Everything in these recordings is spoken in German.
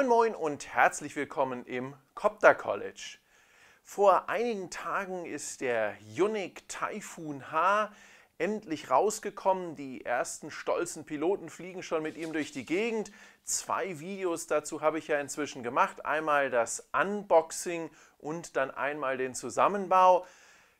Moin Moin und herzlich willkommen im Copter College. Vor einigen Tagen ist der Yunik Typhoon H endlich rausgekommen. Die ersten stolzen Piloten fliegen schon mit ihm durch die Gegend. Zwei Videos dazu habe ich ja inzwischen gemacht. Einmal das Unboxing und dann einmal den Zusammenbau.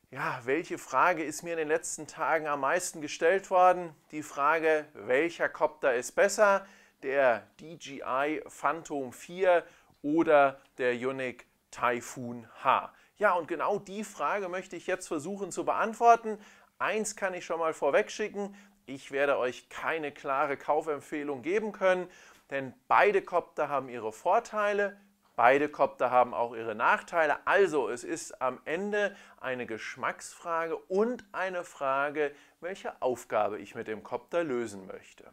Ja, welche Frage ist mir in den letzten Tagen am meisten gestellt worden? Die Frage, welcher Copter ist besser? der DJI Phantom 4 oder der Unic Typhoon H? Ja, und genau die Frage möchte ich jetzt versuchen zu beantworten. Eins kann ich schon mal vorwegschicken. Ich werde euch keine klare Kaufempfehlung geben können, denn beide Kopter haben ihre Vorteile, beide Kopter haben auch ihre Nachteile. Also es ist am Ende eine Geschmacksfrage und eine Frage, welche Aufgabe ich mit dem Kopter lösen möchte.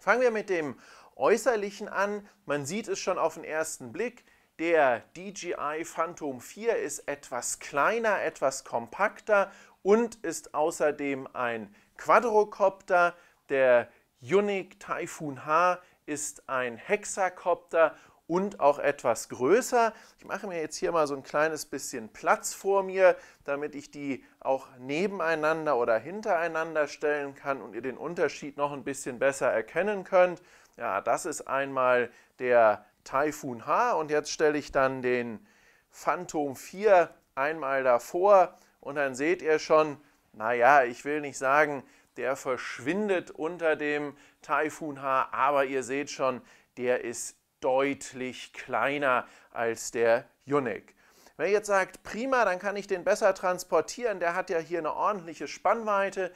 Fangen wir mit dem Äußerlichen an. Man sieht es schon auf den ersten Blick. Der DJI Phantom 4 ist etwas kleiner, etwas kompakter und ist außerdem ein Quadrocopter. Der Unic Typhoon H ist ein Hexakopter und auch etwas größer. Ich mache mir jetzt hier mal so ein kleines bisschen Platz vor mir, damit ich die auch nebeneinander oder hintereinander stellen kann und ihr den Unterschied noch ein bisschen besser erkennen könnt. Ja, das ist einmal der Typhoon H und jetzt stelle ich dann den Phantom 4 einmal davor und dann seht ihr schon, naja, ich will nicht sagen, der verschwindet unter dem Typhoon H, aber ihr seht schon, der ist deutlich kleiner als der Unic. Wer jetzt sagt, prima, dann kann ich den besser transportieren, der hat ja hier eine ordentliche Spannweite.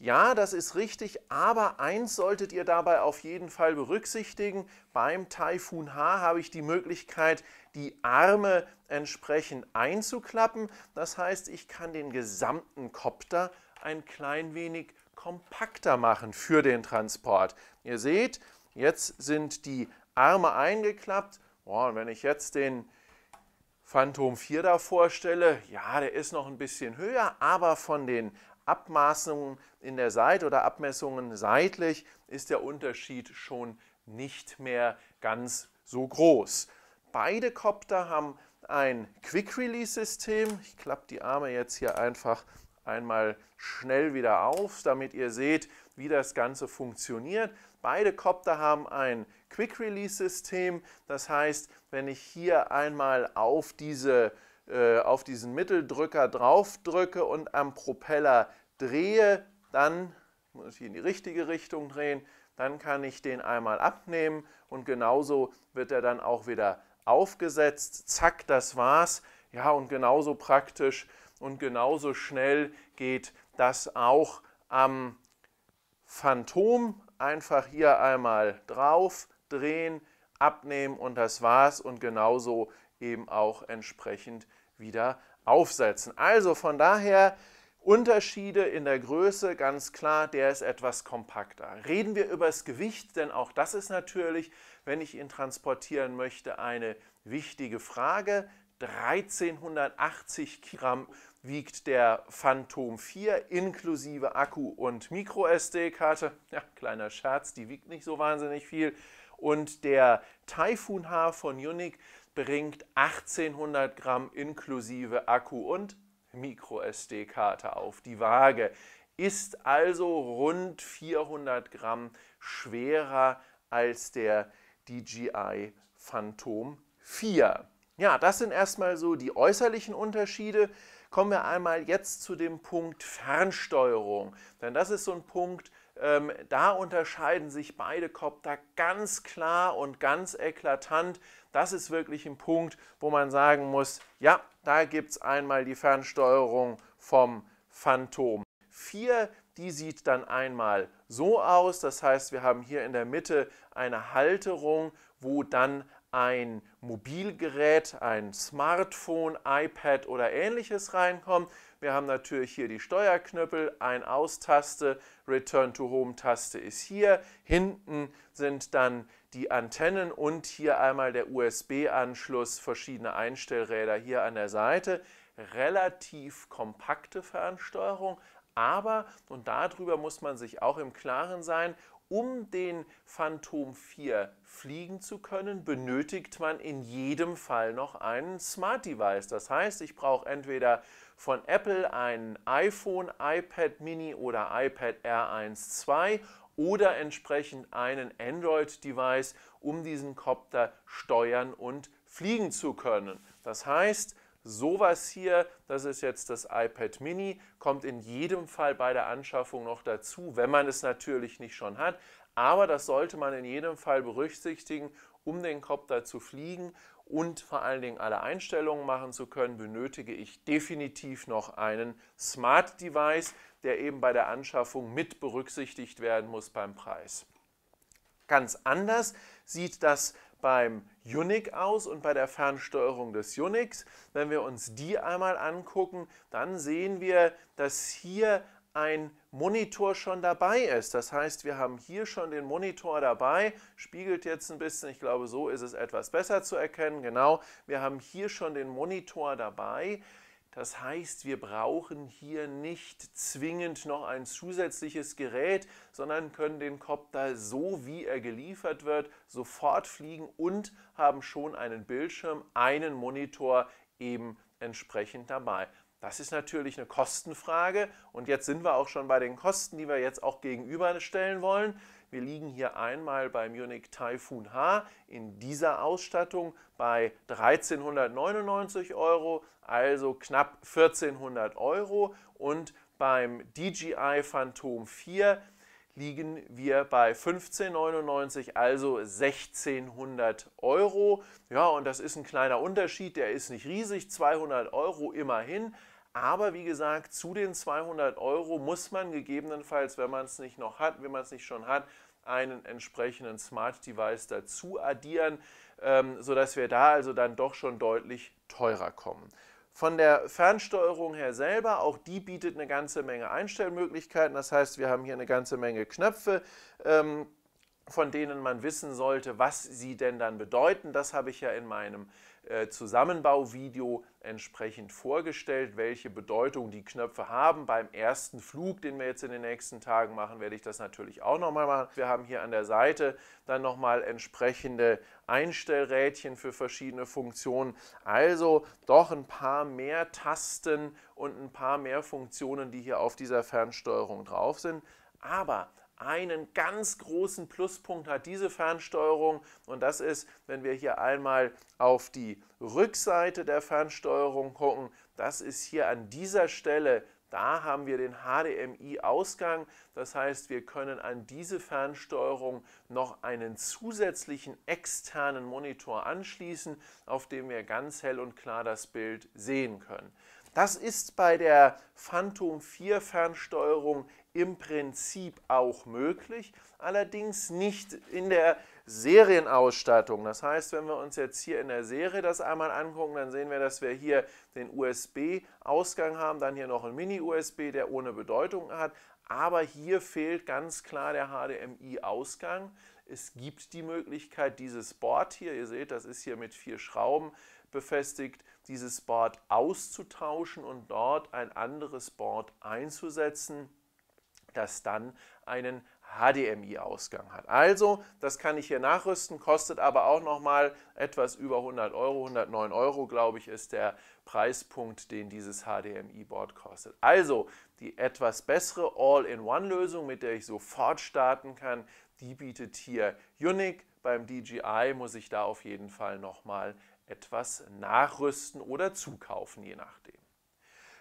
Ja, das ist richtig, aber eins solltet ihr dabei auf jeden Fall berücksichtigen. Beim Typhoon H habe ich die Möglichkeit, die Arme entsprechend einzuklappen. Das heißt, ich kann den gesamten Kopter ein klein wenig kompakter machen für den Transport. Ihr seht, jetzt sind die Arme eingeklappt. Oh, und wenn ich jetzt den Phantom 4 da vorstelle, ja, der ist noch ein bisschen höher, aber von den Abmaßungen in der Seite oder Abmessungen seitlich ist der Unterschied schon nicht mehr ganz so groß. Beide Copter haben ein Quick-Release-System. Ich klappe die Arme jetzt hier einfach einmal schnell wieder auf, damit ihr seht, wie das Ganze funktioniert. Beide Copter haben ein Quick Release System. Das heißt, wenn ich hier einmal auf, diese, äh, auf diesen Mitteldrücker drauf drücke und am Propeller drehe, dann muss ich in die richtige Richtung drehen, dann kann ich den einmal abnehmen und genauso wird er dann auch wieder aufgesetzt. Zack, das war's. Ja, und genauso praktisch und genauso schnell geht das auch am Phantom. Einfach hier einmal drauf, drehen, abnehmen und das war's und genauso eben auch entsprechend wieder aufsetzen. Also von daher Unterschiede in der Größe, ganz klar, der ist etwas kompakter. Reden wir über das Gewicht, denn auch das ist natürlich, wenn ich ihn transportieren möchte, eine wichtige Frage. 1380 Gramm wiegt der Phantom 4 inklusive Akku und Micro SD-Karte. Ja, kleiner Scherz, die wiegt nicht so wahnsinnig viel und der Taifun-Haar von Unic bringt 1800 Gramm inklusive Akku und Micro sd karte auf die Waage. Ist also rund 400 Gramm schwerer als der DJI Phantom 4. Ja, das sind erstmal so die äußerlichen Unterschiede. Kommen wir einmal jetzt zu dem Punkt Fernsteuerung. Denn das ist so ein Punkt, ähm, da unterscheiden sich beide Kopter ganz klar und ganz eklatant. Das ist wirklich ein Punkt, wo man sagen muss, ja, da gibt es einmal die Fernsteuerung vom Phantom. 4, die sieht dann einmal so aus. Das heißt, wir haben hier in der Mitte eine Halterung, wo dann ein Mobilgerät, ein Smartphone, iPad oder ähnliches reinkommt. Wir haben natürlich hier die Steuerknüppel, Ein-Aus-Taste, Return-to-Home-Taste ist hier. Hinten sind dann die Antennen und hier einmal der USB-Anschluss, verschiedene Einstellräder hier an der Seite. Relativ kompakte Fernsteuerung, aber, und darüber muss man sich auch im Klaren sein, um den Phantom 4 fliegen zu können, benötigt man in jedem Fall noch einen Smart Device. Das heißt, ich brauche entweder von Apple ein iPhone, iPad Mini oder iPad R1 II oder entsprechend einen Android-Device, um diesen Copter steuern und fliegen zu können. Das heißt, Sowas hier, das ist jetzt das iPad Mini, kommt in jedem Fall bei der Anschaffung noch dazu, wenn man es natürlich nicht schon hat. Aber das sollte man in jedem Fall berücksichtigen, um den Copter zu fliegen und vor allen Dingen alle Einstellungen machen zu können, benötige ich definitiv noch einen Smart Device, der eben bei der Anschaffung mit berücksichtigt werden muss beim Preis. Ganz anders sieht das beim Unix aus und bei der Fernsteuerung des Unix. Wenn wir uns die einmal angucken, dann sehen wir, dass hier ein Monitor schon dabei ist. Das heißt, wir haben hier schon den Monitor dabei, spiegelt jetzt ein bisschen, ich glaube, so ist es etwas besser zu erkennen. Genau, wir haben hier schon den Monitor dabei. Das heißt, wir brauchen hier nicht zwingend noch ein zusätzliches Gerät, sondern können den Copter so, wie er geliefert wird, sofort fliegen und haben schon einen Bildschirm, einen Monitor eben entsprechend dabei. Das ist natürlich eine Kostenfrage und jetzt sind wir auch schon bei den Kosten, die wir jetzt auch gegenüberstellen wollen. Wir liegen hier einmal beim Munich Typhoon H in dieser Ausstattung bei 1399 Euro, also knapp 1400 Euro. Und beim DJI Phantom 4 liegen wir bei 15,99, also 1600 Euro. Ja, und das ist ein kleiner Unterschied, der ist nicht riesig, 200 Euro immerhin. Aber wie gesagt, zu den 200 Euro muss man gegebenenfalls, wenn man es nicht noch hat, wenn man es nicht schon hat, einen entsprechenden Smart Device dazu addieren, ähm, sodass wir da also dann doch schon deutlich teurer kommen. Von der Fernsteuerung her selber, auch die bietet eine ganze Menge Einstellmöglichkeiten. Das heißt, wir haben hier eine ganze Menge Knöpfe. Ähm, von denen man wissen sollte, was sie denn dann bedeuten. Das habe ich ja in meinem äh, Zusammenbauvideo entsprechend vorgestellt, welche Bedeutung die Knöpfe haben. Beim ersten Flug, den wir jetzt in den nächsten Tagen machen, werde ich das natürlich auch nochmal machen. Wir haben hier an der Seite dann nochmal entsprechende Einstellrädchen für verschiedene Funktionen. Also doch ein paar mehr Tasten und ein paar mehr Funktionen, die hier auf dieser Fernsteuerung drauf sind. Aber einen ganz großen Pluspunkt hat diese Fernsteuerung und das ist, wenn wir hier einmal auf die Rückseite der Fernsteuerung gucken, das ist hier an dieser Stelle da haben wir den HDMI-Ausgang, das heißt, wir können an diese Fernsteuerung noch einen zusätzlichen externen Monitor anschließen, auf dem wir ganz hell und klar das Bild sehen können. Das ist bei der Phantom 4 Fernsteuerung im Prinzip auch möglich, allerdings nicht in der Serienausstattung. Das heißt, wenn wir uns jetzt hier in der Serie das einmal angucken, dann sehen wir, dass wir hier den USB-Ausgang haben, dann hier noch ein Mini-USB, der ohne Bedeutung hat, aber hier fehlt ganz klar der HDMI-Ausgang. Es gibt die Möglichkeit, dieses Board hier, ihr seht, das ist hier mit vier Schrauben befestigt, dieses Board auszutauschen und dort ein anderes Board einzusetzen das dann einen HDMI-Ausgang hat. Also, das kann ich hier nachrüsten, kostet aber auch nochmal etwas über 100 Euro. 109 Euro, glaube ich, ist der Preispunkt, den dieses HDMI-Board kostet. Also, die etwas bessere All-in-One-Lösung, mit der ich sofort starten kann, die bietet hier Unique. Beim DJI muss ich da auf jeden Fall nochmal etwas nachrüsten oder zukaufen, je nachdem.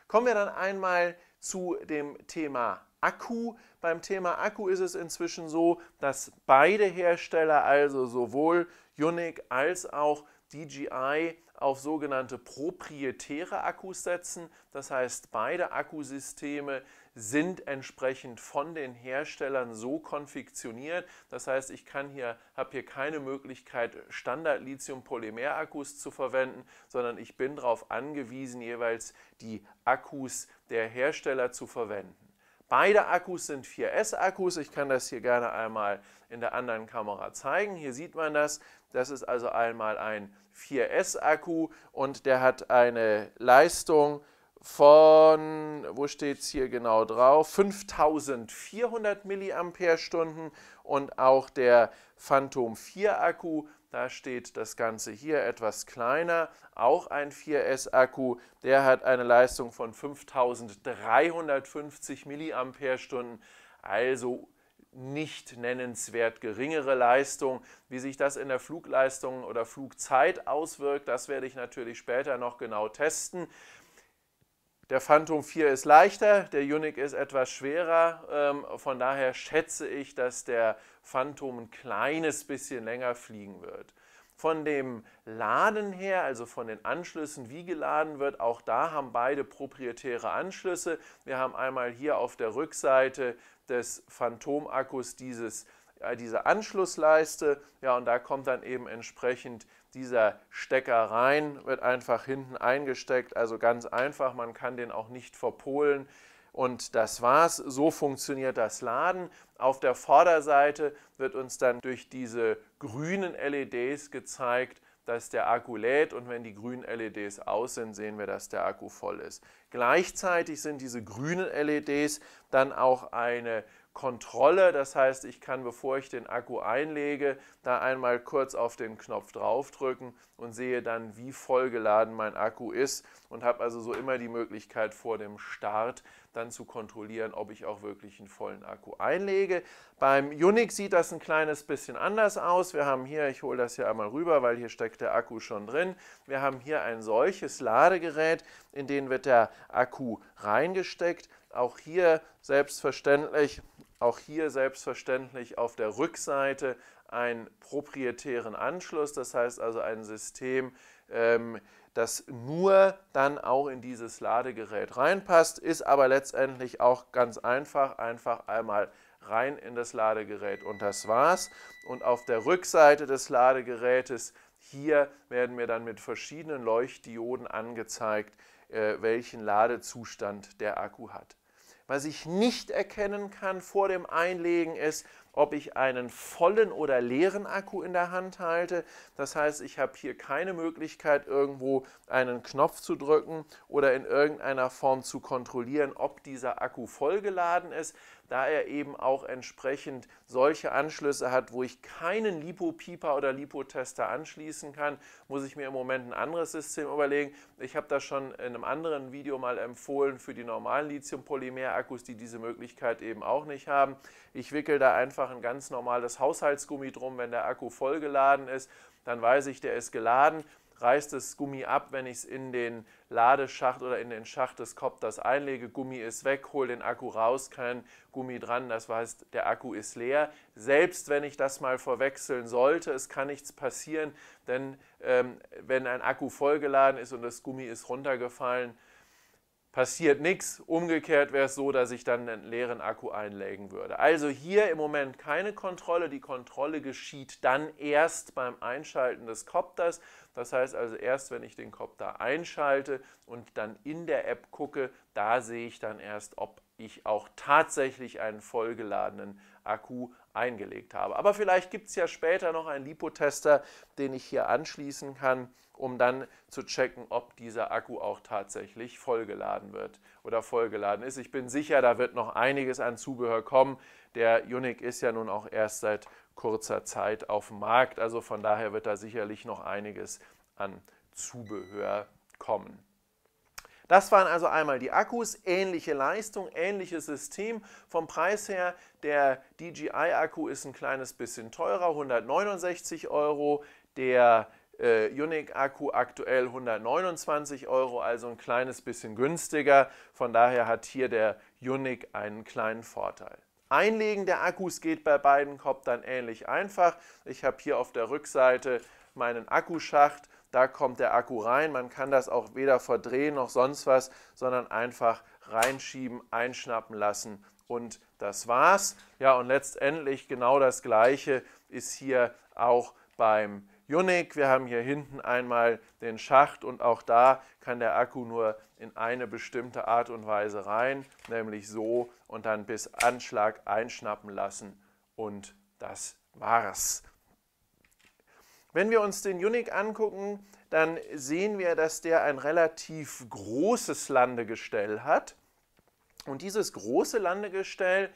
Kommen wir dann einmal zu dem Thema Akku. Beim Thema Akku ist es inzwischen so, dass beide Hersteller, also sowohl Unic als auch DJI, auf sogenannte proprietäre Akkus setzen. Das heißt, beide Akkusysteme sind entsprechend von den Herstellern so konfektioniert. Das heißt, ich kann hier, habe hier keine Möglichkeit, Standard-Lithium-Polymer-Akkus zu verwenden, sondern ich bin darauf angewiesen, jeweils die Akkus der Hersteller zu verwenden. Beide Akkus sind 4S-Akkus. Ich kann das hier gerne einmal in der anderen Kamera zeigen. Hier sieht man das. Das ist also einmal ein 4S-Akku und der hat eine Leistung von, wo steht es hier genau drauf, 5400 mAh und auch der Phantom 4 Akku da steht das Ganze hier etwas kleiner, auch ein 4S-Akku. Der hat eine Leistung von 5350 mAh, also nicht nennenswert geringere Leistung. Wie sich das in der Flugleistung oder Flugzeit auswirkt, das werde ich natürlich später noch genau testen. Der Phantom 4 ist leichter, der Unic ist etwas schwerer. Ähm, von daher schätze ich, dass der Phantom ein kleines bisschen länger fliegen wird. Von dem Laden her, also von den Anschlüssen, wie geladen wird, auch da haben beide proprietäre Anschlüsse. Wir haben einmal hier auf der Rückseite des Phantom-Akkus dieses äh, diese Anschlussleiste. Ja, und da kommt dann eben entsprechend dieser Stecker rein, wird einfach hinten eingesteckt. Also ganz einfach, man kann den auch nicht verpolen. Und das war's. So funktioniert das Laden. Auf der Vorderseite wird uns dann durch diese grünen LEDs gezeigt, dass der Akku lädt und wenn die grünen LEDs aus sind, sehen wir, dass der Akku voll ist. Gleichzeitig sind diese grünen LEDs dann auch eine Kontrolle. Das heißt, ich kann, bevor ich den Akku einlege, da einmal kurz auf den Knopf draufdrücken und sehe dann, wie vollgeladen mein Akku ist und habe also so immer die Möglichkeit vor dem Start dann zu kontrollieren, ob ich auch wirklich einen vollen Akku einlege. Beim Unix sieht das ein kleines bisschen anders aus. Wir haben hier, ich hole das hier einmal rüber, weil hier steckt der Akku schon drin. Wir haben hier ein solches Ladegerät, in den wird der Akku reingesteckt. Auch hier selbstverständlich, auch hier selbstverständlich auf der Rückseite einen proprietären Anschluss, das heißt also ein System, ähm, das nur dann auch in dieses Ladegerät reinpasst, ist aber letztendlich auch ganz einfach, einfach einmal rein in das Ladegerät und das war's. Und auf der Rückseite des Ladegerätes hier werden mir dann mit verschiedenen Leuchtdioden angezeigt, äh, welchen Ladezustand der Akku hat. Was ich nicht erkennen kann vor dem Einlegen ist, ob ich einen vollen oder leeren Akku in der Hand halte. Das heißt, ich habe hier keine Möglichkeit, irgendwo einen Knopf zu drücken oder in irgendeiner Form zu kontrollieren, ob dieser Akku vollgeladen ist da er eben auch entsprechend solche Anschlüsse hat, wo ich keinen Lipo-Pieper oder Lipotester anschließen kann, muss ich mir im Moment ein anderes System überlegen. Ich habe das schon in einem anderen Video mal empfohlen für die normalen Lithium-Polymer-Akkus, die diese Möglichkeit eben auch nicht haben. Ich wickel da einfach ein ganz normales Haushaltsgummi drum, wenn der Akku vollgeladen ist. Dann weiß ich, der ist geladen reißt das Gummi ab, wenn ich es in den Ladeschacht oder in den Schacht des Kopters einlege. Gummi ist weg, hole den Akku raus, kein Gummi dran. Das heißt, der Akku ist leer. Selbst wenn ich das mal verwechseln sollte, es kann nichts passieren, denn ähm, wenn ein Akku vollgeladen ist und das Gummi ist runtergefallen, passiert nichts. Umgekehrt wäre es so, dass ich dann einen leeren Akku einlegen würde. Also hier im Moment keine Kontrolle. Die Kontrolle geschieht dann erst beim Einschalten des Kopters. Das heißt also erst, wenn ich den Copter einschalte und dann in der App gucke, da sehe ich dann erst, ob ich auch tatsächlich einen vollgeladenen Akku eingelegt habe. Aber vielleicht gibt es ja später noch einen Lipotester, den ich hier anschließen kann um dann zu checken, ob dieser Akku auch tatsächlich vollgeladen wird oder vollgeladen ist. Ich bin sicher, da wird noch einiges an Zubehör kommen. Der Unic ist ja nun auch erst seit kurzer Zeit auf dem Markt, also von daher wird da sicherlich noch einiges an Zubehör kommen. Das waren also einmal die Akkus, ähnliche Leistung, ähnliches System. Vom Preis her, der DJI-Akku ist ein kleines bisschen teurer, 169 Euro. Der äh, Unique Akku aktuell 129 Euro, also ein kleines bisschen günstiger. Von daher hat hier der Unique einen kleinen Vorteil. Einlegen der Akkus geht bei beiden Kopf dann ähnlich einfach. Ich habe hier auf der Rückseite meinen Akkuschacht. Da kommt der Akku rein. Man kann das auch weder verdrehen noch sonst was, sondern einfach reinschieben, einschnappen lassen und das war's. Ja, und letztendlich genau das gleiche ist hier auch beim Unic. Wir haben hier hinten einmal den Schacht und auch da kann der Akku nur in eine bestimmte Art und Weise rein, nämlich so und dann bis Anschlag einschnappen lassen und das war's. Wenn wir uns den Unic angucken, dann sehen wir, dass der ein relativ großes Landegestell hat. Und dieses große Landegestell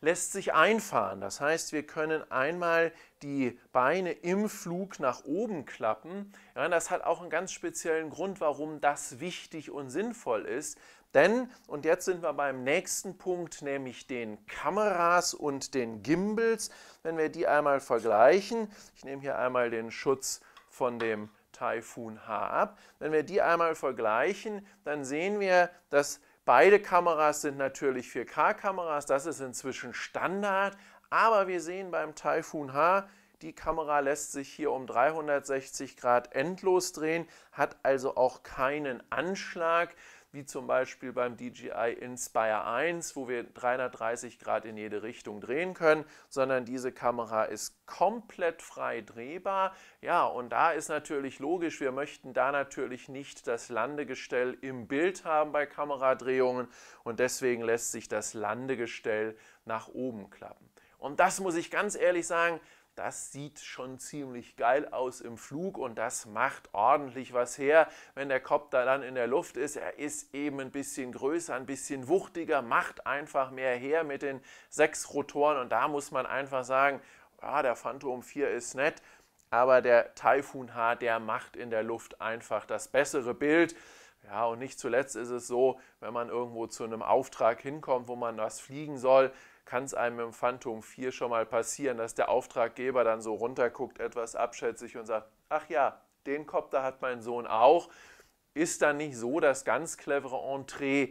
lässt sich einfahren. Das heißt, wir können einmal die Beine im Flug nach oben klappen. Ja, das hat auch einen ganz speziellen Grund, warum das wichtig und sinnvoll ist. Denn, und jetzt sind wir beim nächsten Punkt, nämlich den Kameras und den Gimbals. Wenn wir die einmal vergleichen, ich nehme hier einmal den Schutz von dem Typhoon H ab. Wenn wir die einmal vergleichen, dann sehen wir, dass Beide Kameras sind natürlich 4K-Kameras, das ist inzwischen Standard, aber wir sehen beim Typhoon H, die Kamera lässt sich hier um 360 Grad endlos drehen, hat also auch keinen Anschlag wie zum Beispiel beim DJI Inspire 1, wo wir 330 Grad in jede Richtung drehen können, sondern diese Kamera ist komplett frei drehbar. Ja, und da ist natürlich logisch, wir möchten da natürlich nicht das Landegestell im Bild haben bei Kameradrehungen und deswegen lässt sich das Landegestell nach oben klappen. Und das muss ich ganz ehrlich sagen, das sieht schon ziemlich geil aus im Flug und das macht ordentlich was her, wenn der Kopter dann in der Luft ist. Er ist eben ein bisschen größer, ein bisschen wuchtiger, macht einfach mehr her mit den sechs Rotoren und da muss man einfach sagen, ah, der Phantom 4 ist nett, aber der Typhoon H, der macht in der Luft einfach das bessere Bild. Ja, und nicht zuletzt ist es so, wenn man irgendwo zu einem Auftrag hinkommt, wo man was fliegen soll, kann es einem im Phantom 4 schon mal passieren, dass der Auftraggeber dann so runterguckt, etwas abschätzig und sagt, ach ja, den Kopter hat mein Sohn auch. Ist dann nicht so das ganz clevere Entree.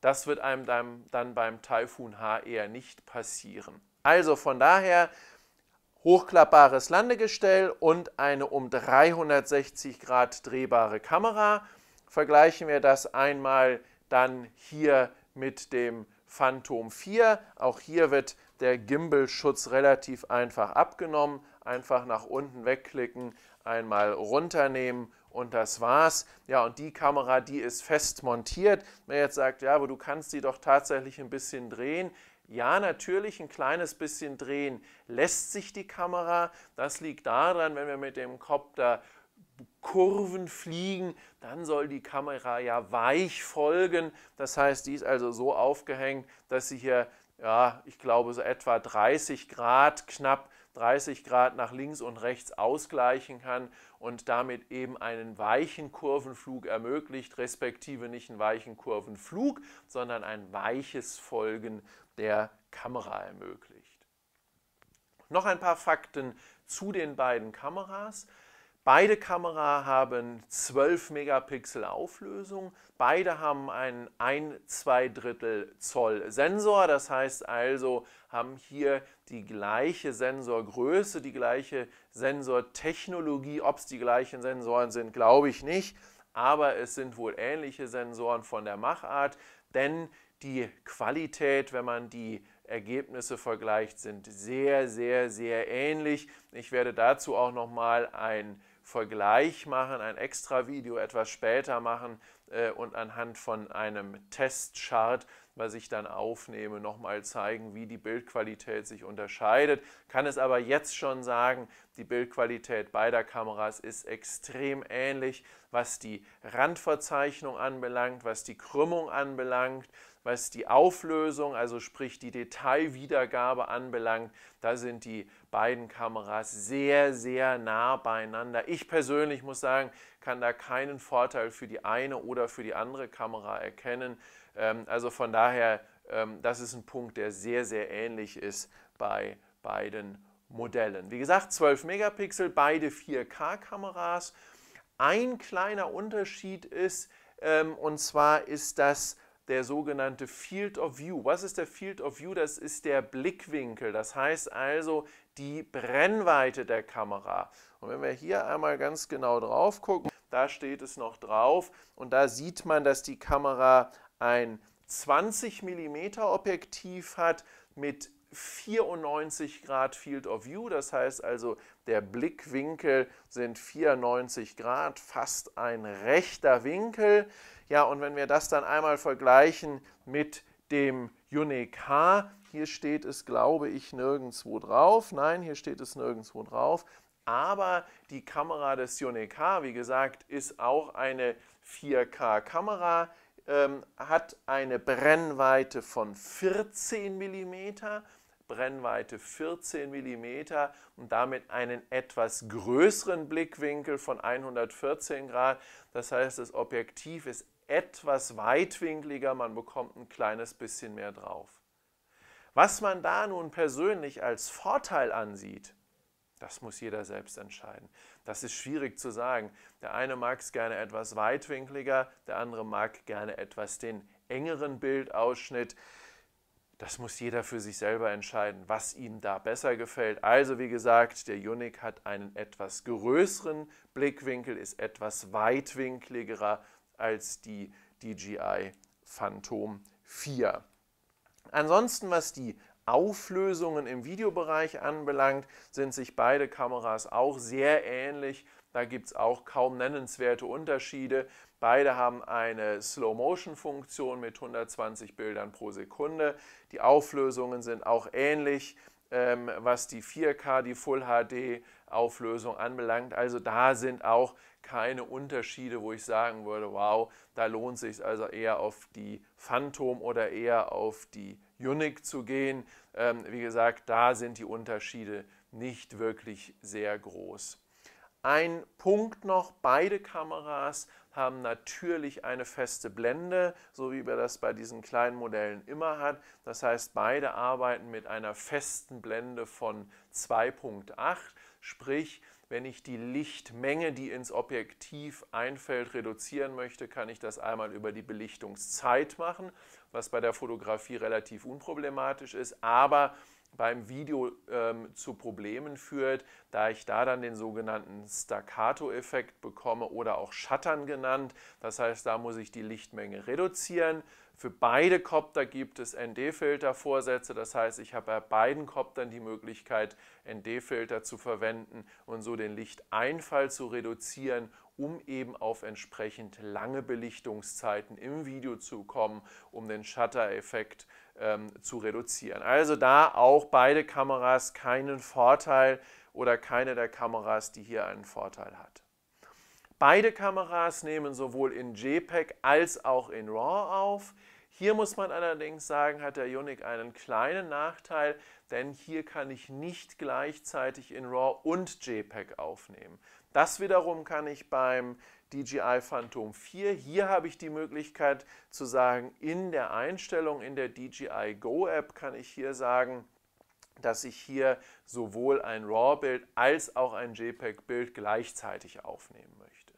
Das wird einem dann beim Typhoon H eher nicht passieren. Also von daher hochklappbares Landegestell und eine um 360 Grad drehbare Kamera. Vergleichen wir das einmal dann hier mit dem Phantom 4. Auch hier wird der Gimbal-Schutz relativ einfach abgenommen. Einfach nach unten wegklicken, einmal runternehmen und das war's. Ja, und die Kamera, die ist fest montiert. Wer jetzt sagt, ja, aber du kannst die doch tatsächlich ein bisschen drehen. Ja, natürlich ein kleines bisschen drehen lässt sich die Kamera. Das liegt daran, wenn wir mit dem Copter Kurven fliegen, dann soll die Kamera ja weich folgen. Das heißt, die ist also so aufgehängt, dass sie hier, ja, ich glaube, so etwa 30 Grad, knapp 30 Grad nach links und rechts ausgleichen kann und damit eben einen weichen Kurvenflug ermöglicht, respektive nicht einen weichen Kurvenflug, sondern ein weiches Folgen der Kamera ermöglicht. Noch ein paar Fakten zu den beiden Kameras. Beide Kamera haben 12 Megapixel Auflösung, beide haben einen 1 2 Drittel Zoll Sensor, das heißt also haben hier die gleiche Sensorgröße, die gleiche Sensortechnologie, ob es die gleichen Sensoren sind, glaube ich nicht, aber es sind wohl ähnliche Sensoren von der Machart, denn die Qualität, wenn man die Ergebnisse vergleicht, sind sehr, sehr, sehr ähnlich. Ich werde dazu auch nochmal ein Vergleich machen, ein extra Video etwas später machen äh, und anhand von einem Testchart, was ich dann aufnehme, nochmal zeigen, wie die Bildqualität sich unterscheidet. Kann es aber jetzt schon sagen, die Bildqualität beider Kameras ist extrem ähnlich, was die Randverzeichnung anbelangt, was die Krümmung anbelangt, was die Auflösung, also sprich die Detailwiedergabe anbelangt, da sind die beiden Kameras sehr, sehr nah beieinander. Ich persönlich muss sagen, kann da keinen Vorteil für die eine oder für die andere Kamera erkennen. Ähm, also von daher, ähm, das ist ein Punkt, der sehr, sehr ähnlich ist bei beiden Modellen. Wie gesagt, 12 Megapixel, beide 4K-Kameras. Ein kleiner Unterschied ist, ähm, und zwar ist das der sogenannte Field of View. Was ist der Field of View? Das ist der Blickwinkel, das heißt also die Brennweite der Kamera. Und wenn wir hier einmal ganz genau drauf gucken, da steht es noch drauf und da sieht man, dass die Kamera ein 20 mm Objektiv hat mit 94 Grad Field of View, das heißt also der Blickwinkel sind 94 Grad, fast ein rechter Winkel. Ja, und wenn wir das dann einmal vergleichen mit dem Unique hier steht es, glaube ich, nirgendwo drauf. Nein, hier steht es nirgendwo drauf. Aber die Kamera des Unique wie gesagt, ist auch eine 4K-Kamera, ähm, hat eine Brennweite von 14 mm Brennweite 14 mm und damit einen etwas größeren Blickwinkel von 114 Grad. Das heißt, das Objektiv ist etwas weitwinkliger, man bekommt ein kleines bisschen mehr drauf. Was man da nun persönlich als Vorteil ansieht, das muss jeder selbst entscheiden. Das ist schwierig zu sagen. Der eine mag es gerne etwas weitwinkliger, der andere mag gerne etwas den engeren Bildausschnitt das muss jeder für sich selber entscheiden, was ihm da besser gefällt. Also wie gesagt, der Unic hat einen etwas größeren Blickwinkel, ist etwas weitwinkligerer als die DJI Phantom 4. Ansonsten, was die Auflösungen im Videobereich anbelangt, sind sich beide Kameras auch sehr ähnlich da gibt es auch kaum nennenswerte Unterschiede. Beide haben eine Slow-Motion-Funktion mit 120 Bildern pro Sekunde. Die Auflösungen sind auch ähnlich, ähm, was die 4K, die Full-HD-Auflösung anbelangt. Also da sind auch keine Unterschiede, wo ich sagen würde, wow, da lohnt sich also eher auf die Phantom oder eher auf die Unic zu gehen. Ähm, wie gesagt, da sind die Unterschiede nicht wirklich sehr groß. Ein Punkt noch, beide Kameras haben natürlich eine feste Blende, so wie wir das bei diesen kleinen Modellen immer hat. Das heißt, beide arbeiten mit einer festen Blende von 2.8, sprich, wenn ich die Lichtmenge, die ins Objektiv einfällt, reduzieren möchte, kann ich das einmal über die Belichtungszeit machen, was bei der Fotografie relativ unproblematisch ist, aber beim Video ähm, zu Problemen führt, da ich da dann den sogenannten Staccato-Effekt bekomme oder auch Schattern genannt. Das heißt, da muss ich die Lichtmenge reduzieren. Für beide Copter gibt es ND-Filter-Vorsätze, das heißt, ich habe bei beiden Coptern die Möglichkeit, ND-Filter zu verwenden und so den Lichteinfall zu reduzieren um eben auf entsprechend lange Belichtungszeiten im Video zu kommen, um den Shutter-Effekt ähm, zu reduzieren. Also da auch beide Kameras keinen Vorteil oder keine der Kameras, die hier einen Vorteil hat. Beide Kameras nehmen sowohl in JPEG als auch in RAW auf. Hier muss man allerdings sagen, hat der Unic einen kleinen Nachteil, denn hier kann ich nicht gleichzeitig in RAW und JPEG aufnehmen. Das wiederum kann ich beim DJI Phantom 4. Hier habe ich die Möglichkeit zu sagen, in der Einstellung in der DJI Go App kann ich hier sagen, dass ich hier sowohl ein RAW-Bild als auch ein JPEG-Bild gleichzeitig aufnehmen möchte.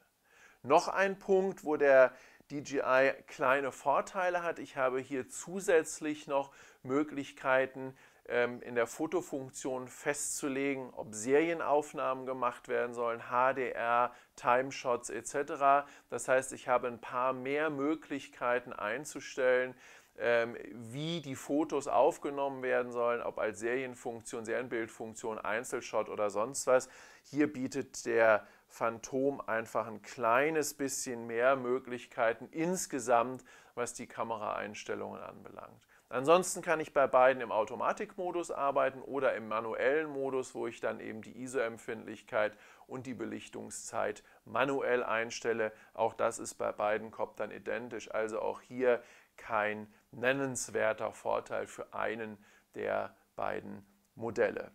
Noch ein Punkt, wo der DJI kleine Vorteile hat. Ich habe hier zusätzlich noch Möglichkeiten ähm, in der Fotofunktion festzulegen, ob Serienaufnahmen gemacht werden sollen, HDR, Timeshots etc. Das heißt, ich habe ein paar mehr Möglichkeiten einzustellen, ähm, wie die Fotos aufgenommen werden sollen, ob als Serienfunktion, Serienbildfunktion, Einzelshot oder sonst was. Hier bietet der Phantom einfach ein kleines bisschen mehr Möglichkeiten insgesamt, was die Kameraeinstellungen anbelangt. Ansonsten kann ich bei beiden im Automatikmodus arbeiten oder im manuellen Modus, wo ich dann eben die ISO-Empfindlichkeit und die Belichtungszeit manuell einstelle. Auch das ist bei beiden Koptern identisch, also auch hier kein nennenswerter Vorteil für einen der beiden Modelle.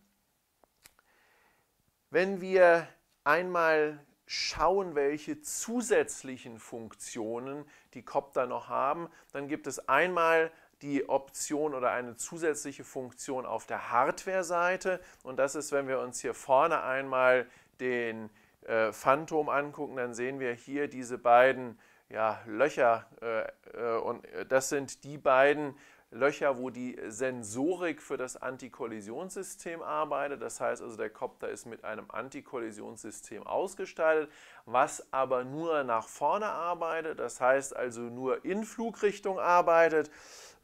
Wenn wir einmal schauen, welche zusätzlichen Funktionen die Copter noch haben, dann gibt es einmal die Option oder eine zusätzliche Funktion auf der Hardware-Seite. Und das ist, wenn wir uns hier vorne einmal den äh, Phantom angucken, dann sehen wir hier diese beiden ja, Löcher. Äh, äh, und äh, das sind die beiden Löcher, wo die Sensorik für das Antikollisionssystem arbeitet. Das heißt also, der Copter ist mit einem Antikollisionssystem ausgestaltet, was aber nur nach vorne arbeitet. Das heißt also nur in Flugrichtung arbeitet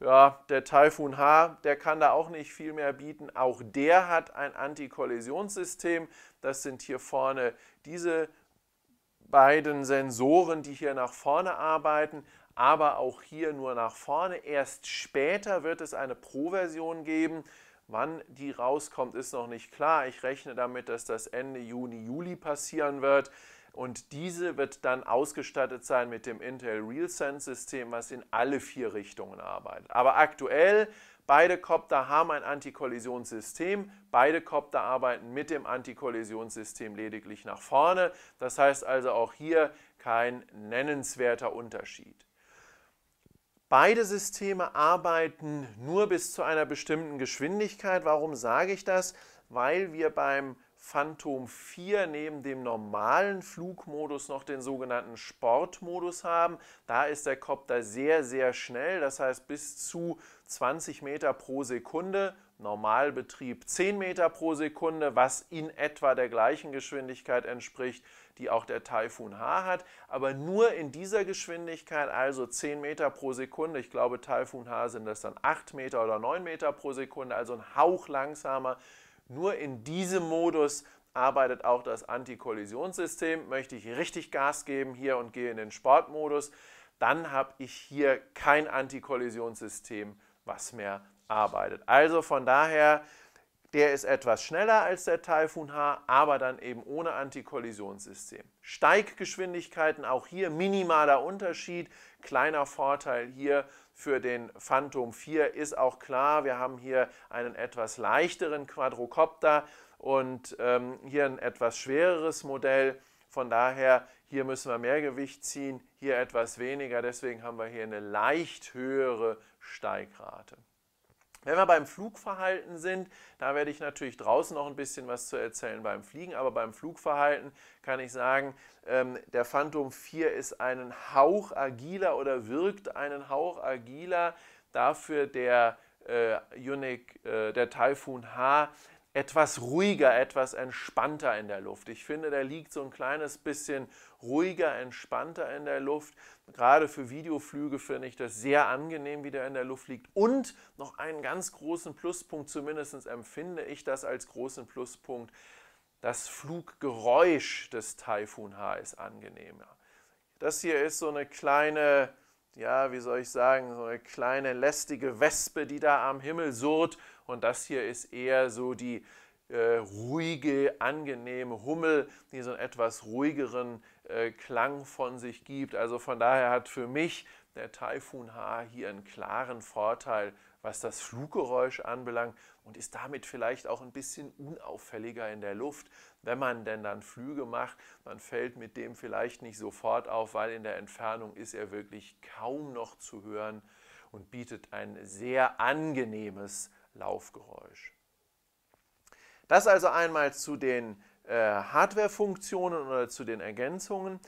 ja, der Typhoon H, der kann da auch nicht viel mehr bieten. Auch der hat ein Antikollisionssystem. Das sind hier vorne diese beiden Sensoren, die hier nach vorne arbeiten, aber auch hier nur nach vorne. Erst später wird es eine Pro-Version geben. Wann die rauskommt, ist noch nicht klar. Ich rechne damit, dass das Ende Juni, Juli passieren wird. Und diese wird dann ausgestattet sein mit dem Intel RealSense-System, was in alle vier Richtungen arbeitet. Aber aktuell, beide Kopter haben ein Antikollisionssystem. Beide Kopter arbeiten mit dem Antikollisionssystem lediglich nach vorne. Das heißt also auch hier kein nennenswerter Unterschied. Beide Systeme arbeiten nur bis zu einer bestimmten Geschwindigkeit. Warum sage ich das? Weil wir beim Phantom 4 neben dem normalen Flugmodus noch den sogenannten Sportmodus haben. Da ist der Copter sehr, sehr schnell, das heißt bis zu 20 Meter pro Sekunde. Normalbetrieb 10 Meter pro Sekunde, was in etwa der gleichen Geschwindigkeit entspricht, die auch der Typhoon H hat. Aber nur in dieser Geschwindigkeit, also 10 Meter pro Sekunde, ich glaube Typhoon H sind das dann 8 Meter oder 9 Meter pro Sekunde, also ein Hauch langsamer nur in diesem Modus arbeitet auch das Antikollisionssystem. Möchte ich richtig Gas geben hier und gehe in den Sportmodus, dann habe ich hier kein Antikollisionssystem, was mehr arbeitet. Also von daher, der ist etwas schneller als der Typhoon H, aber dann eben ohne Antikollisionssystem. Steiggeschwindigkeiten, auch hier minimaler Unterschied, kleiner Vorteil hier für den Phantom 4 ist auch klar. Wir haben hier einen etwas leichteren Quadrocopter und ähm, hier ein etwas schwereres Modell. Von daher, hier müssen wir mehr Gewicht ziehen, hier etwas weniger. Deswegen haben wir hier eine leicht höhere Steigrate. Wenn wir beim Flugverhalten sind, da werde ich natürlich draußen noch ein bisschen was zu erzählen beim Fliegen, aber beim Flugverhalten kann ich sagen, ähm, der Phantom 4 ist einen Hauch agiler oder wirkt einen Hauch agiler, dafür der äh, Unic, äh, der Typhoon H etwas ruhiger, etwas entspannter in der Luft. Ich finde, der liegt so ein kleines bisschen ruhiger, entspannter in der Luft. Gerade für Videoflüge finde ich das sehr angenehm, wie der in der Luft liegt. Und noch einen ganz großen Pluspunkt, zumindest empfinde ich das als großen Pluspunkt, das Fluggeräusch des Typhoon H ist angenehmer. Das hier ist so eine kleine, ja, wie soll ich sagen, so eine kleine lästige Wespe, die da am Himmel surrt. Und das hier ist eher so die äh, ruhige, angenehme Hummel, die so einen etwas ruhigeren äh, Klang von sich gibt. Also von daher hat für mich der Typhoon H hier einen klaren Vorteil, was das Fluggeräusch anbelangt und ist damit vielleicht auch ein bisschen unauffälliger in der Luft, wenn man denn dann Flüge macht. Man fällt mit dem vielleicht nicht sofort auf, weil in der Entfernung ist er wirklich kaum noch zu hören und bietet ein sehr angenehmes Laufgeräusch. Das also einmal zu den äh, Hardware-Funktionen oder zu den Ergänzungen.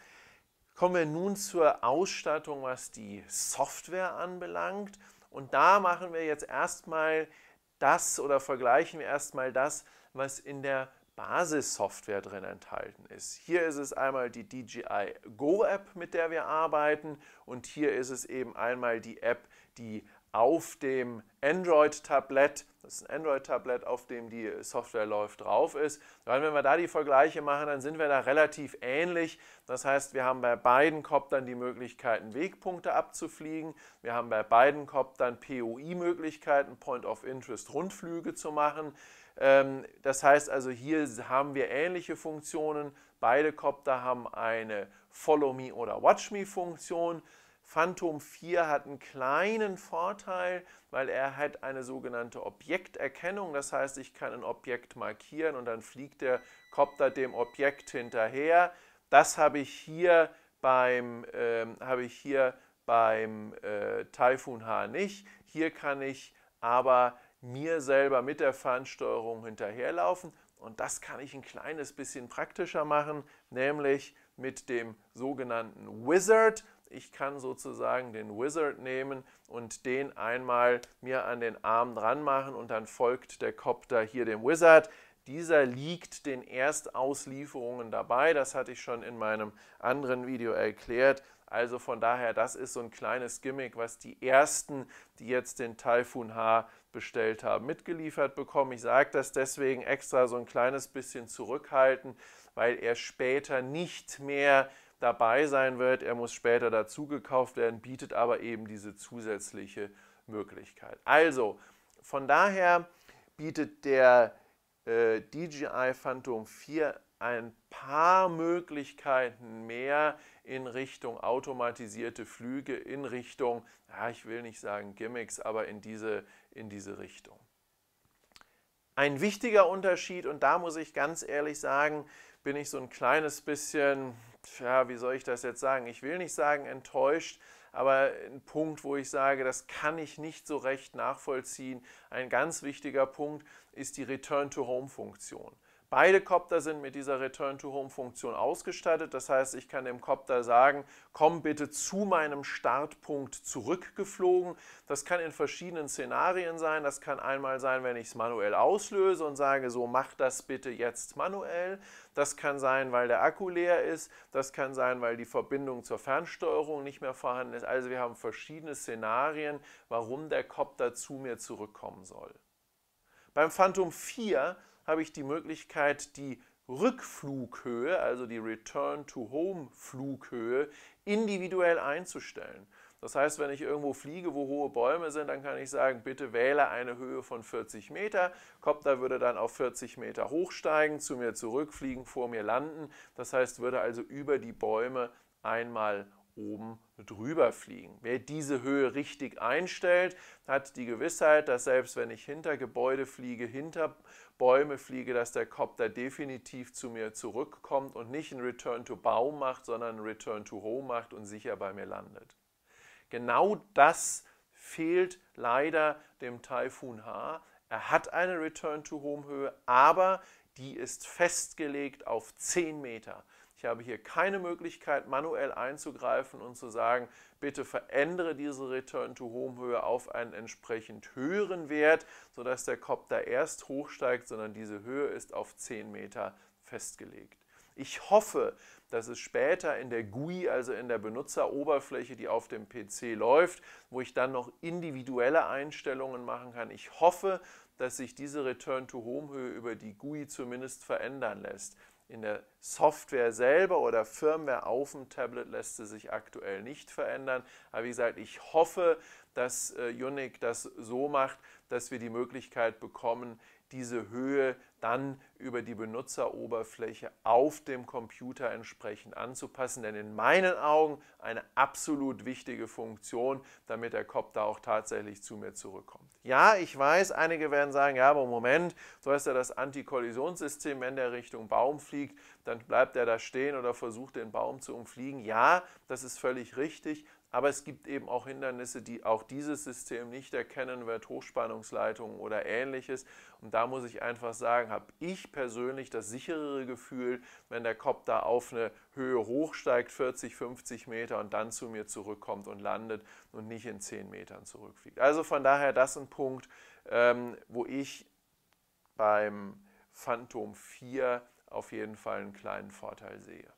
Kommen wir nun zur Ausstattung, was die Software anbelangt. Und da machen wir jetzt erstmal das oder vergleichen wir erstmal das, was in der Basissoftware drin enthalten ist. Hier ist es einmal die DJI Go App, mit der wir arbeiten und hier ist es eben einmal die App, die auf dem Android-Tablett das ist ein Android-Tablet, auf dem die Software läuft, drauf ist. Dann, wenn wir da die Vergleiche machen, dann sind wir da relativ ähnlich. Das heißt, wir haben bei beiden Coptern die Möglichkeiten, Wegpunkte abzufliegen. Wir haben bei beiden Coptern POI-Möglichkeiten, Point of Interest, Rundflüge zu machen. Ähm, das heißt also, hier haben wir ähnliche Funktionen. Beide Copter haben eine Follow-Me- oder Watch-Me-Funktion. Phantom 4 hat einen kleinen Vorteil, weil er hat eine sogenannte Objekterkennung. Das heißt, ich kann ein Objekt markieren und dann fliegt der Kopter dem Objekt hinterher. Das habe ich hier beim, ähm, habe ich hier beim äh, Typhoon H nicht. Hier kann ich aber mir selber mit der Fernsteuerung hinterherlaufen. Und das kann ich ein kleines bisschen praktischer machen, nämlich mit dem sogenannten Wizard. Ich kann sozusagen den Wizard nehmen und den einmal mir an den Arm dran machen und dann folgt der Copter hier dem Wizard. Dieser liegt den Erstauslieferungen dabei. Das hatte ich schon in meinem anderen Video erklärt. Also von daher, das ist so ein kleines Gimmick, was die ersten, die jetzt den Typhoon H bestellt haben, mitgeliefert bekommen. Ich sage das deswegen extra so ein kleines bisschen zurückhalten, weil er später nicht mehr dabei sein wird. Er muss später dazugekauft werden, bietet aber eben diese zusätzliche Möglichkeit. Also, von daher bietet der äh, DJI Phantom 4 ein paar Möglichkeiten mehr in Richtung automatisierte Flüge, in Richtung, ja, ich will nicht sagen Gimmicks, aber in diese, in diese Richtung. Ein wichtiger Unterschied, und da muss ich ganz ehrlich sagen, bin ich so ein kleines bisschen ja, wie soll ich das jetzt sagen? Ich will nicht sagen enttäuscht, aber ein Punkt, wo ich sage, das kann ich nicht so recht nachvollziehen. Ein ganz wichtiger Punkt ist die Return-to-Home-Funktion. Beide Copter sind mit dieser Return-to-Home-Funktion ausgestattet. Das heißt, ich kann dem Copter sagen, komm bitte zu meinem Startpunkt zurückgeflogen. Das kann in verschiedenen Szenarien sein. Das kann einmal sein, wenn ich es manuell auslöse und sage, so mach das bitte jetzt manuell. Das kann sein, weil der Akku leer ist. Das kann sein, weil die Verbindung zur Fernsteuerung nicht mehr vorhanden ist. Also wir haben verschiedene Szenarien, warum der Copter zu mir zurückkommen soll. Beim Phantom 4 habe ich die Möglichkeit, die Rückflughöhe, also die Return-to-Home-Flughöhe, individuell einzustellen. Das heißt, wenn ich irgendwo fliege, wo hohe Bäume sind, dann kann ich sagen, bitte wähle eine Höhe von 40 Meter. Copter würde dann auf 40 Meter hochsteigen, zu mir zurückfliegen, vor mir landen. Das heißt, würde also über die Bäume einmal oben drüber fliegen. Wer diese Höhe richtig einstellt, hat die Gewissheit, dass selbst wenn ich hinter Gebäude fliege, hinter Bäume fliege, dass der Copter definitiv zu mir zurückkommt und nicht ein Return to Baum macht, sondern ein Return to Home macht und sicher bei mir landet. Genau das fehlt leider dem Taifun H. Er hat eine Return to Home Höhe, aber die ist festgelegt auf 10 Meter. Ich habe hier keine Möglichkeit, manuell einzugreifen und zu sagen, bitte verändere diese Return-to-Home-Höhe auf einen entsprechend höheren Wert, sodass der Copter erst hochsteigt, sondern diese Höhe ist auf 10 Meter festgelegt. Ich hoffe, dass es später in der GUI, also in der Benutzeroberfläche, die auf dem PC läuft, wo ich dann noch individuelle Einstellungen machen kann. Ich hoffe, dass sich diese Return-to-Home-Höhe über die GUI zumindest verändern lässt in der Software selber oder Firmware auf dem Tablet lässt sie sich aktuell nicht verändern. Aber wie gesagt, ich hoffe, dass äh, Unic das so macht, dass wir die Möglichkeit bekommen, diese Höhe dann über die Benutzeroberfläche auf dem Computer entsprechend anzupassen. Denn in meinen Augen eine absolut wichtige Funktion, damit der Kopf da auch tatsächlich zu mir zurückkommt. Ja, ich weiß, einige werden sagen, ja, aber Moment, so ist ja das Antikollisionssystem, wenn der Richtung Baum fliegt, dann bleibt er da stehen oder versucht den Baum zu umfliegen. Ja, das ist völlig richtig, aber es gibt eben auch Hindernisse, die auch dieses System nicht erkennen wird, Hochspannungsleitungen oder ähnliches. Und da muss ich einfach sagen, habe ich persönlich das sicherere Gefühl, wenn der Kopf da auf eine Höhe hochsteigt, 40, 50 Meter und dann zu mir zurückkommt und landet und nicht in 10 Metern zurückfliegt. Also von daher, das ist ein Punkt, ähm, wo ich beim Phantom 4 auf jeden Fall einen kleinen Vorteil sehe.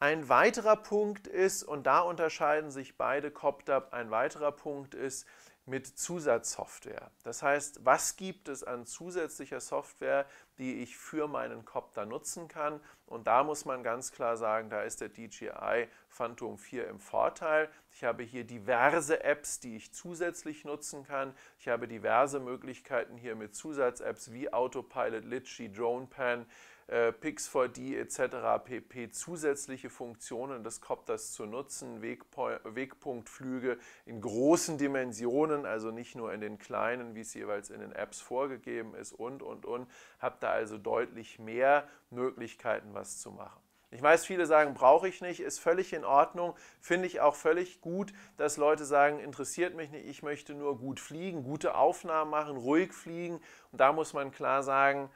Ein weiterer Punkt ist, und da unterscheiden sich beide CopDAP, ein weiterer Punkt ist mit Zusatzsoftware. Das heißt, was gibt es an zusätzlicher Software, die ich für meinen CopDAP nutzen kann? Und da muss man ganz klar sagen, da ist der DJI Phantom 4 im Vorteil. Ich habe hier diverse Apps, die ich zusätzlich nutzen kann. Ich habe diverse Möglichkeiten hier mit Zusatz-Apps wie Autopilot, Litchi, DronePan, äh, Pix4D etc. pp. zusätzliche Funktionen des Copters zu nutzen, Wegpo Wegpunktflüge in großen Dimensionen, also nicht nur in den kleinen, wie es jeweils in den Apps vorgegeben ist und, und, und. Habt da also deutlich mehr Möglichkeiten, was zu machen. Ich weiß, viele sagen, brauche ich nicht, ist völlig in Ordnung, finde ich auch völlig gut, dass Leute sagen, interessiert mich nicht, ich möchte nur gut fliegen, gute Aufnahmen machen, ruhig fliegen. Und da muss man klar sagen,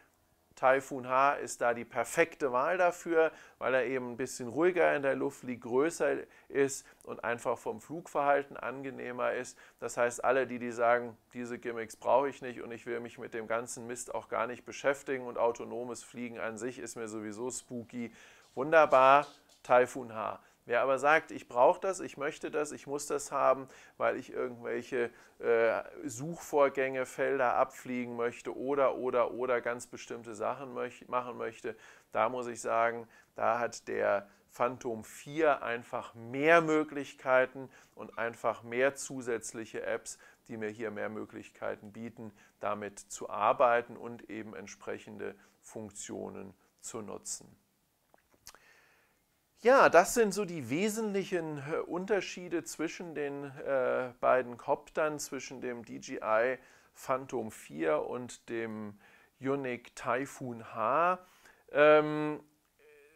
Typhoon H ist da die perfekte Wahl dafür, weil er eben ein bisschen ruhiger in der Luft liegt, größer ist und einfach vom Flugverhalten angenehmer ist. Das heißt, alle, die, die sagen, diese Gimmicks brauche ich nicht und ich will mich mit dem ganzen Mist auch gar nicht beschäftigen und autonomes Fliegen an sich ist mir sowieso spooky, wunderbar, Typhoon H. Wer aber sagt, ich brauche das, ich möchte das, ich muss das haben, weil ich irgendwelche äh, Suchvorgänge, Felder abfliegen möchte oder, oder, oder ganz bestimmte Sachen möch machen möchte, da muss ich sagen, da hat der Phantom 4 einfach mehr Möglichkeiten und einfach mehr zusätzliche Apps, die mir hier mehr Möglichkeiten bieten, damit zu arbeiten und eben entsprechende Funktionen zu nutzen. Ja, das sind so die wesentlichen äh, Unterschiede zwischen den äh, beiden Coptern, zwischen dem DJI Phantom 4 und dem Unic Typhoon H. Ähm,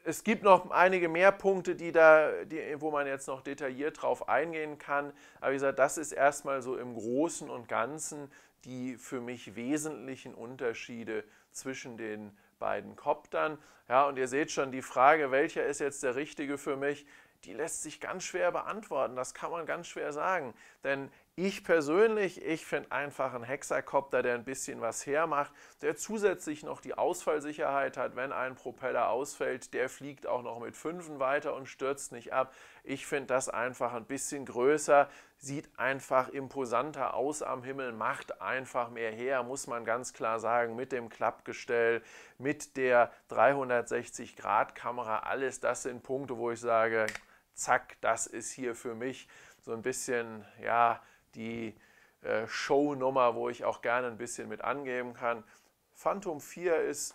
es gibt noch einige mehr Punkte, die da, die, wo man jetzt noch detailliert drauf eingehen kann. Aber wie gesagt, das ist erstmal so im Großen und Ganzen die für mich wesentlichen Unterschiede zwischen den beiden Koptern. Ja, und ihr seht schon, die Frage, welcher ist jetzt der richtige für mich, die lässt sich ganz schwer beantworten. Das kann man ganz schwer sagen. Denn ich persönlich, ich finde einfach einen Hexakopter, der ein bisschen was hermacht, der zusätzlich noch die Ausfallsicherheit hat, wenn ein Propeller ausfällt, der fliegt auch noch mit Fünfen weiter und stürzt nicht ab. Ich finde das einfach ein bisschen größer, sieht einfach imposanter aus am Himmel, macht einfach mehr her, muss man ganz klar sagen, mit dem Klappgestell, mit der 360-Grad-Kamera, alles das sind Punkte, wo ich sage, zack, das ist hier für mich so ein bisschen, ja, die äh, Shownummer, wo ich auch gerne ein bisschen mit angeben kann. Phantom 4 ist,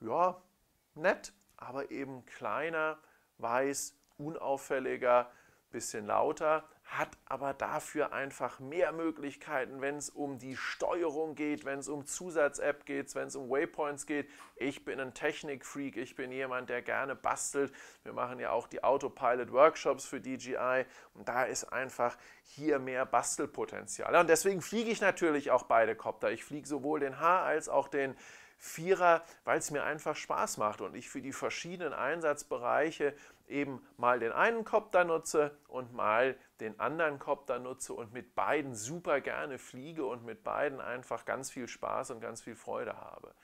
ja, nett, aber eben kleiner, weiß, unauffälliger, bisschen lauter, hat aber dafür einfach mehr Möglichkeiten, wenn es um die Steuerung geht, wenn es um Zusatz-App geht, wenn es um Waypoints geht. Ich bin ein Technik-Freak, ich bin jemand, der gerne bastelt. Wir machen ja auch die Autopilot-Workshops für DJI und da ist einfach hier mehr Bastelpotenzial. Und deswegen fliege ich natürlich auch beide Copter. Ich fliege sowohl den H als auch den Vierer, weil es mir einfach Spaß macht und ich für die verschiedenen Einsatzbereiche eben mal den einen Kopf nutze und mal den anderen Kopf nutze und mit beiden super gerne fliege und mit beiden einfach ganz viel Spaß und ganz viel Freude habe.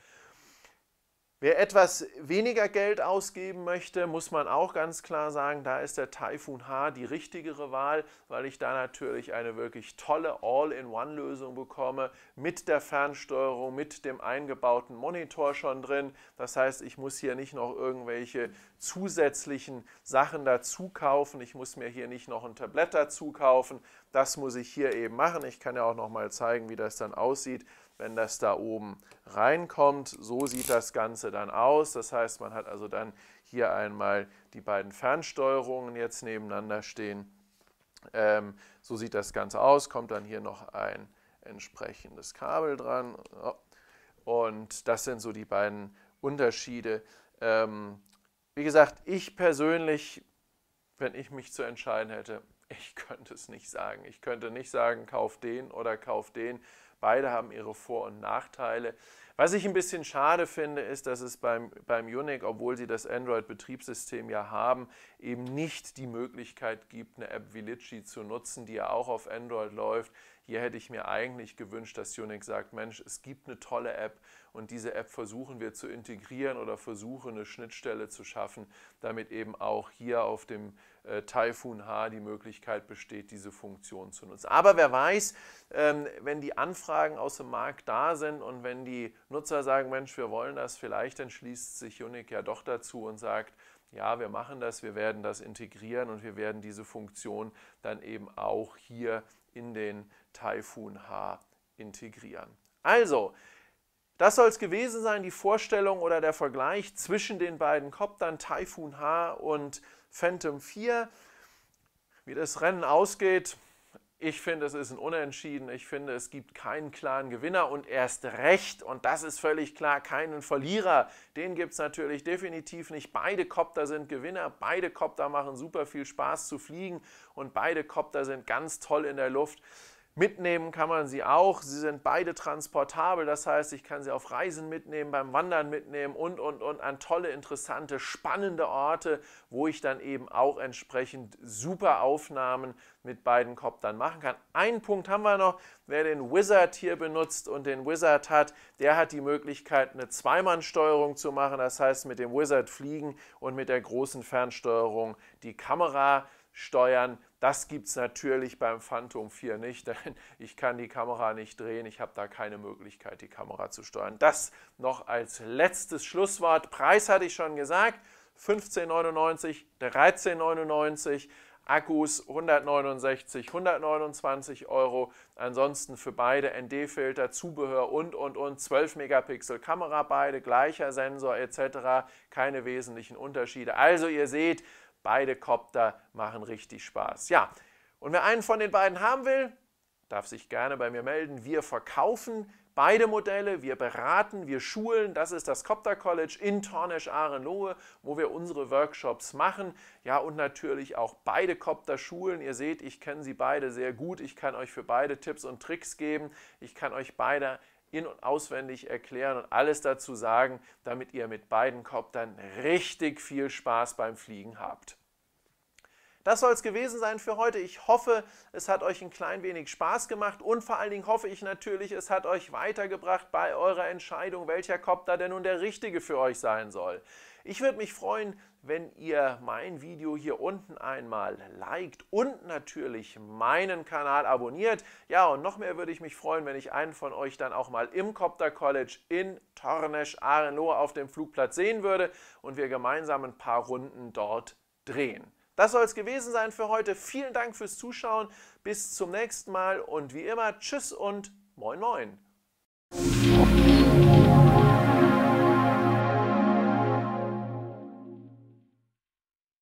Wer etwas weniger Geld ausgeben möchte, muss man auch ganz klar sagen, da ist der Typhoon H die richtigere Wahl, weil ich da natürlich eine wirklich tolle All-in-One-Lösung bekomme mit der Fernsteuerung, mit dem eingebauten Monitor schon drin. Das heißt, ich muss hier nicht noch irgendwelche zusätzlichen Sachen dazu kaufen. Ich muss mir hier nicht noch ein Tablett dazu kaufen. Das muss ich hier eben machen. Ich kann ja auch noch mal zeigen, wie das dann aussieht wenn das da oben reinkommt. So sieht das Ganze dann aus. Das heißt, man hat also dann hier einmal die beiden Fernsteuerungen jetzt nebeneinander stehen. Ähm, so sieht das Ganze aus. Kommt dann hier noch ein entsprechendes Kabel dran. Oh. Und das sind so die beiden Unterschiede. Ähm, wie gesagt, ich persönlich, wenn ich mich zu entscheiden hätte, ich könnte es nicht sagen. Ich könnte nicht sagen, kauf den oder kauf den Beide haben ihre Vor- und Nachteile. Was ich ein bisschen schade finde, ist, dass es beim, beim Unic, obwohl sie das Android-Betriebssystem ja haben, eben nicht die Möglichkeit gibt, eine App wie Litchi zu nutzen, die ja auch auf Android läuft, hier hätte ich mir eigentlich gewünscht, dass Unix sagt, Mensch, es gibt eine tolle App und diese App versuchen wir zu integrieren oder versuchen eine Schnittstelle zu schaffen, damit eben auch hier auf dem äh, Typhoon H die Möglichkeit besteht, diese Funktion zu nutzen. Aber wer weiß, ähm, wenn die Anfragen aus dem Markt da sind und wenn die Nutzer sagen, Mensch, wir wollen das vielleicht, dann schließt sich Unix ja doch dazu und sagt, ja, wir machen das, wir werden das integrieren und wir werden diese Funktion dann eben auch hier in den Typhoon H integrieren. Also, das soll es gewesen sein, die Vorstellung oder der Vergleich zwischen den beiden Coptern Typhoon H und Phantom 4. Wie das Rennen ausgeht, ich finde, es ist ein Unentschieden. Ich finde, es gibt keinen klaren Gewinner und erst recht, und das ist völlig klar, keinen Verlierer. Den gibt es natürlich definitiv nicht. Beide Copter sind Gewinner, beide Copter machen super viel Spaß zu fliegen und beide Copter sind ganz toll in der Luft. Mitnehmen kann man sie auch. Sie sind beide transportabel, das heißt, ich kann sie auf Reisen mitnehmen, beim Wandern mitnehmen und, und, und an tolle, interessante, spannende Orte, wo ich dann eben auch entsprechend super Aufnahmen mit beiden Koptern machen kann. Einen Punkt haben wir noch, wer den Wizard hier benutzt und den Wizard hat, der hat die Möglichkeit, eine Zweimannsteuerung zu machen, das heißt mit dem Wizard fliegen und mit der großen Fernsteuerung die Kamera steuern. Das gibt es natürlich beim Phantom 4 nicht, denn ich kann die Kamera nicht drehen, ich habe da keine Möglichkeit, die Kamera zu steuern. Das noch als letztes Schlusswort. Preis hatte ich schon gesagt, 15,99, 13,99. Akkus 169, 129 Euro. Ansonsten für beide ND-Filter, Zubehör und, und, und. 12 Megapixel Kamera, beide gleicher Sensor etc. Keine wesentlichen Unterschiede. Also ihr seht, beide Kopter machen richtig Spaß. Ja, und wer einen von den beiden haben will, darf sich gerne bei mir melden. Wir verkaufen Beide Modelle, wir beraten, wir schulen. Das ist das Copter College in Tornesch-Ahrenohe, wo wir unsere Workshops machen. Ja, und natürlich auch beide Copter-Schulen. Ihr seht, ich kenne sie beide sehr gut. Ich kann euch für beide Tipps und Tricks geben. Ich kann euch beide in- und auswendig erklären und alles dazu sagen, damit ihr mit beiden Coptern richtig viel Spaß beim Fliegen habt. Das soll es gewesen sein für heute. Ich hoffe, es hat euch ein klein wenig Spaß gemacht und vor allen Dingen hoffe ich natürlich, es hat euch weitergebracht bei eurer Entscheidung, welcher Copter denn nun der richtige für euch sein soll. Ich würde mich freuen, wenn ihr mein Video hier unten einmal liked und natürlich meinen Kanal abonniert. Ja, und noch mehr würde ich mich freuen, wenn ich einen von euch dann auch mal im Copter College in Tornesch Arenlohe auf dem Flugplatz sehen würde und wir gemeinsam ein paar Runden dort drehen. Das soll es gewesen sein für heute. Vielen Dank fürs Zuschauen. Bis zum nächsten Mal und wie immer, tschüss und moin moin.